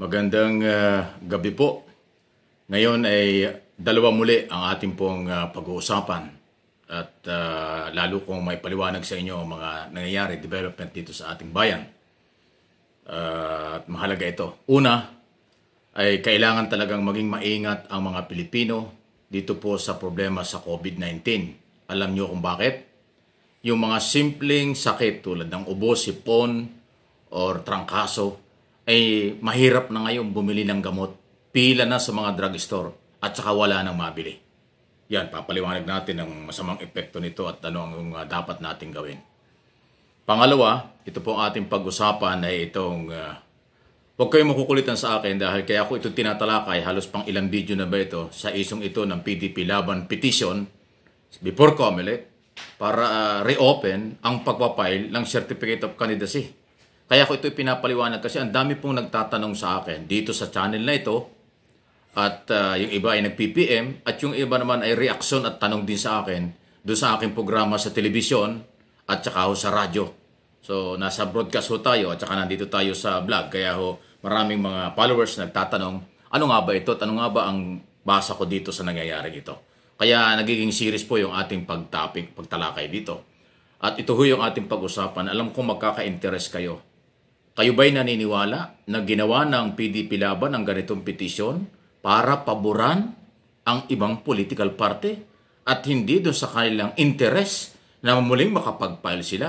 Magandang uh, gabi po. Ngayon ay dalawa muli ang ating pong uh, pag-uusapan at uh, lalo kong may paliwanag sa inyo ang mga nangyayari, development dito sa ating bayan. Uh, at mahalaga ito. Una ay kailangan talagang maging maingat ang mga Pilipino dito po sa problema sa COVID-19. Alam niyo kung bakit? Yung mga simpleng sakit tulad ng ubo, sipon, or trangkaso, ay mahirap na ngayon bumili ng gamot. Pila na sa mga drugstore at saka wala nang mabili. Yan, papaliwanag natin ang masamang epekto nito at ano ang uh, dapat nating gawin. Pangalawa, ito po ang ating pag-usapan ay itong uh, huwag kayong makukulitan sa akin dahil kaya ako ito tinatalakay halos pang ilang video na ba ito sa isong ito ng PDP Laban Petition before COMELEC para uh, reopen ang pagpapile ng Certificate of Candidacy kaya ko ito ipinapaliwanag kasi ang dami pong nagtatanong sa akin dito sa channel na ito at uh, yung iba ay nag-PPM at yung iba naman ay reaksyon at tanong din sa akin doon sa aking programa sa telebisyon at saka ho sa radyo. So nasa broadcast ho tayo at saka nandito tayo sa vlog kaya ho maraming mga followers nagtatanong ano nga ba ito at ano nga ba ang basa ko dito sa nangyayari dito. Kaya nagiging series po yung ating pagtapik, pagtalakay dito. At ito ho yung ating pag-usapan. Alam ko magkaka-interest kayo kayo ba'y naniniwala na ginawa ng PDP Laban ang ganitong petisyon para paboran ang ibang political party at hindi doon sa kanilang interes na muling makapag-file sila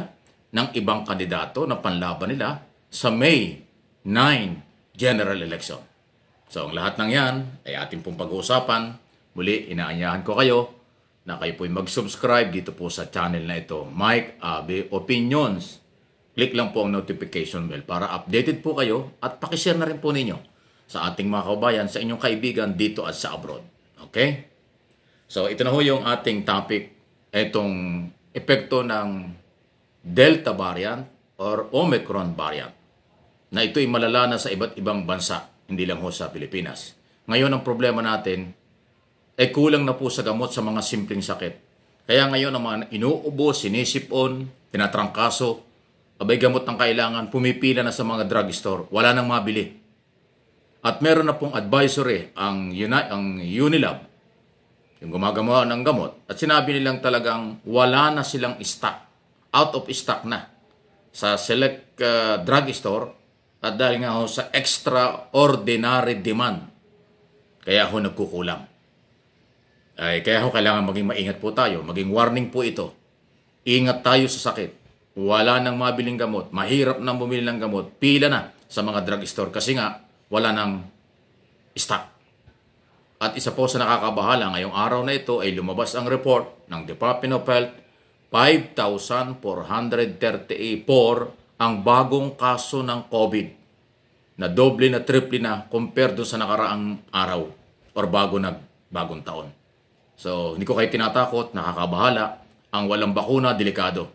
ng ibang kandidato na panlaban nila sa May 9 general election. So ang lahat ng yan ay ating pong pag-uusapan. Muli, inaanyahan ko kayo na kayo po'y mag-subscribe dito po sa channel na ito, Mike Abe Opinions. Click lang po ang notification bell para updated po kayo at pakishare na rin po ninyo sa ating mga kabayan, sa inyong kaibigan dito at sa abroad. Okay? So ito na ho yung ating topic, itong epekto ng Delta variant or Omicron variant na ito'y malala na sa iba't ibang bansa, hindi lang ho sa Pilipinas. Ngayon ang problema natin ay kulang na po sa gamot sa mga simpleng sakit. Kaya ngayon ang mga inuubo, sinisipon, tinatrangkaso, abay gamot ang kailangan, pumipila na sa mga drugstore, wala nang mabili. At meron na pong advisory ang, Uni- ang Unilab, yung gumagawa ng gamot, at sinabi nilang talagang wala na silang stock, out of stock na sa select uh, drugstore at dahil nga ho sa extraordinary demand. Kaya ho nagkukulang. Ay, kaya ho kailangan maging maingat po tayo. Maging warning po ito. Ingat tayo sa sakit wala nang mabiling gamot, mahirap nang bumili ng gamot, pila na sa mga drugstore kasi nga wala nang stock. At isa po sa nakakabahala ngayong araw na ito ay lumabas ang report ng Department of Health 5,434 ang bagong kaso ng COVID na doble na triple na compared doon sa nakaraang araw or bago nag bagong taon. So, hindi ko kayo tinatakot, nakakabahala. Ang walang bakuna, delikado.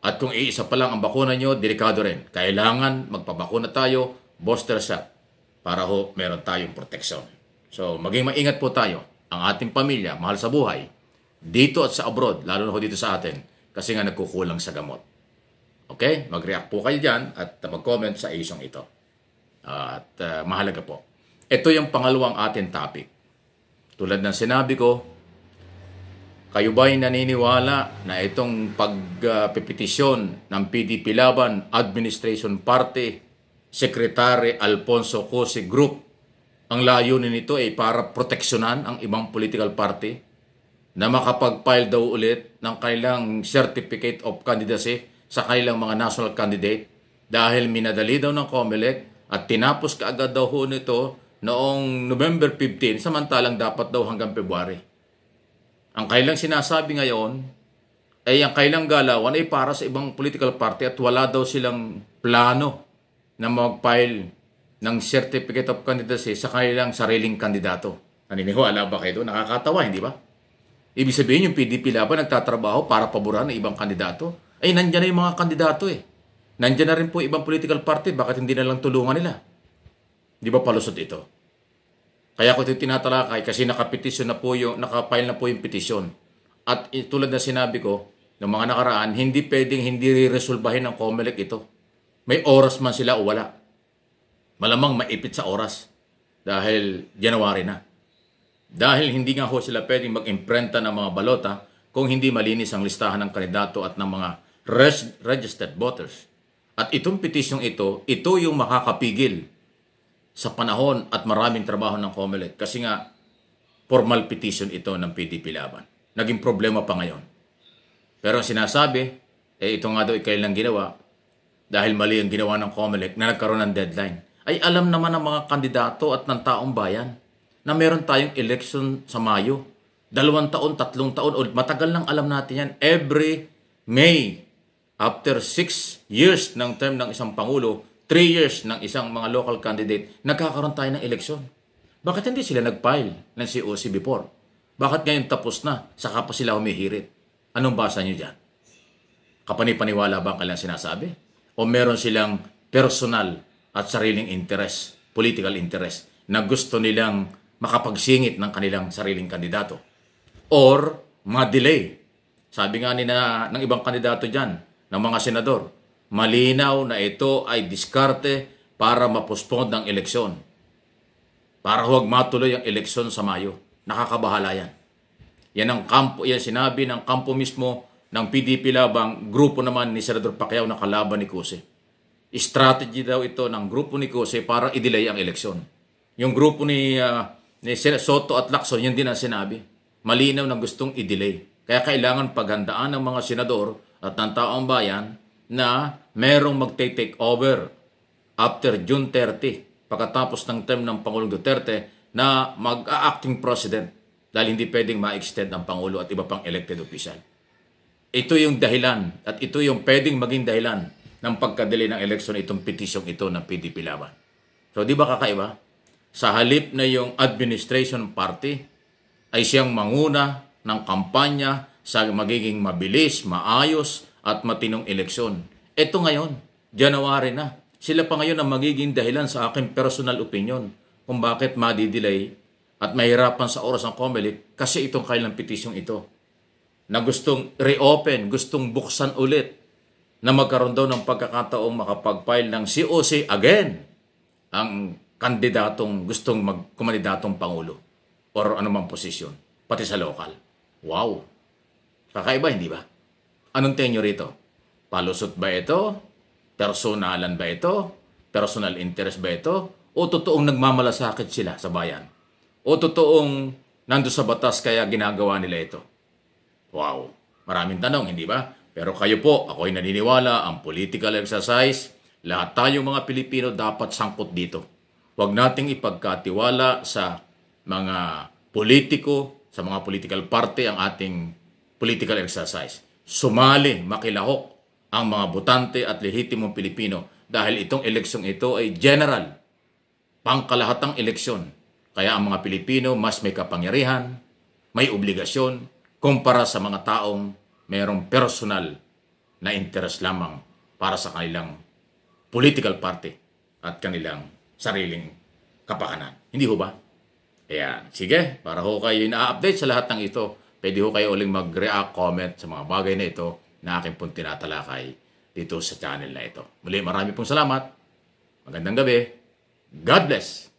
At kung iisa pa lang ang bakuna nyo, delikado rin. Kailangan magpabakuna tayo, booster shot, para ho meron tayong protection. So, maging maingat po tayo. Ang ating pamilya, mahal sa buhay, dito at sa abroad, lalo na ho dito sa atin, kasi nga nagkukulang sa gamot. Okay? Mag-react po kayo dyan at mag-comment sa isyong ito. At uh, mahalaga po. Ito yung pangalawang ating topic. Tulad ng sinabi ko, kayo ba'y naniniwala na itong pagpepetisyon ng PDP Laban Administration Party, Sekretary Alfonso Cose Group, ang layunin nito ay para proteksyonan ang ibang political party na makapag-file daw ulit ng kailang Certificate of Candidacy sa kailang mga national candidate dahil minadali daw ng COMELEC at tinapos kaagad daw ho nito noong November 15 samantalang dapat daw hanggang February. Ang kailang sinasabi ngayon ay ang kailang galawan ay para sa ibang political party at wala daw silang plano na mag-file ng Certificate of Candidacy sa kanilang sariling kandidato. Naniniwala ba kayo doon? Nakakatawa, hindi ba? Ibig sabihin yung PDP laban nagtatrabaho para paboran ng ibang kandidato. Ay, nandyan na yung mga kandidato eh. Nandyan na rin po ibang political party. Bakit hindi na lang tulungan nila? Di ba palusot ito? Kaya ko ito tinatalakay kasi nakapetisyon na po yung, nakapile na po yung petisyon. At tulad na sinabi ko, ng mga nakaraan, hindi pwedeng hindi re-resolvahin ng COMELEC ito. May oras man sila o wala. Malamang maipit sa oras dahil January na. Dahil hindi nga ho sila pwedeng mag-imprenta ng mga balota kung hindi malinis ang listahan ng kandidato at ng mga registered voters. At itong petisyong ito, ito yung makakapigil sa panahon at maraming trabaho ng COMELEC kasi nga formal petition ito ng PDP Laban. Naging problema pa ngayon. Pero ang sinasabi, eh ito nga daw ikailang ginawa dahil mali ang ginawa ng COMELEC na nagkaroon ng deadline. Ay alam naman ng mga kandidato at ng taong bayan na meron tayong election sa Mayo. Dalawang taon, tatlong taon, o matagal nang alam natin yan. Every May, after six years ng term ng isang Pangulo, 3 years ng isang mga local candidate, nagkakaroon tayo ng eleksyon. Bakit hindi sila nag-file ng COC before? Bakit ngayon tapos na, saka pa sila humihirit? Anong basa nyo dyan? Kapanipaniwala ba ang kanilang sinasabi? O meron silang personal at sariling interest, political interest, na gusto nilang makapagsingit ng kanilang sariling kandidato? Or ma-delay. Sabi nga ni na, ng ibang kandidato dyan, ng mga senador, malinaw na ito ay diskarte para mapostpone ang eleksyon. Para huwag matuloy ang eleksyon sa Mayo. Nakakabahala yan. Yan ang kampo, yan sinabi ng kampo mismo ng PDP labang grupo naman ni Senador Pacquiao na kalaban ni Cose. Strategy daw ito ng grupo ni Cose para i-delay ang eleksyon. Yung grupo ni, uh, ni Soto at Lacson, yan din ang sinabi. Malinaw na gustong i-delay. Kaya kailangan paghandaan ng mga senador at ng taong bayan na merong magte-take over after June 30 pagkatapos ng term ng Pangulong Duterte na mag-acting president dahil hindi pwedeng ma-extend ang Pangulo at iba pang elected official. Ito yung dahilan at ito yung pwedeng maging dahilan ng pagkadali ng eleksyon itong petisyong ito ng PDP Laban. So di ba kakaiba? Sa halip na yung administration party ay siyang manguna ng kampanya sa magiging mabilis, maayos, at matinong eleksyon. Ito ngayon, January na. Sila pa ngayon ang magiging dahilan sa aking personal opinion kung bakit madidelay at mahirapan sa oras ng COMELEC kasi itong kailang petisyong ito na gustong reopen, gustong buksan ulit na magkaroon daw ng pagkakataong makapag-file ng COC again ang kandidatong gustong magkumandidatong pangulo or anumang posisyon, pati sa lokal. Wow! Kakaiba, hindi ba? Anong tenyo ito? Palusot ba ito? Personalan ba ito? Personal interest ba ito? O totoong nagmamalasakit sila sa bayan? O totoong nando sa batas kaya ginagawa nila ito? Wow, maraming tanong, hindi ba? Pero kayo po, ako'y naniniwala ang political exercise, lahat tayo mga Pilipino dapat sangkot dito. Huwag nating ipagkatiwala sa mga politiko, sa mga political party ang ating political exercise sumali, makilahok ang mga botante at lehitimong Pilipino dahil itong eleksyong ito ay general, pangkalahatang eleksyon. Kaya ang mga Pilipino mas may kapangyarihan, may obligasyon kumpara sa mga taong mayroong personal na interes lamang para sa kanilang political party at kanilang sariling kapakanan. Hindi ho ba? Ayan. Sige, para ho kayo na-update sa lahat ng ito. Pwede ho kayo uling mag-react, comment sa mga bagay na ito na aking pong tinatalakay dito sa channel na ito. Muli, marami pong salamat. Magandang gabi. God bless!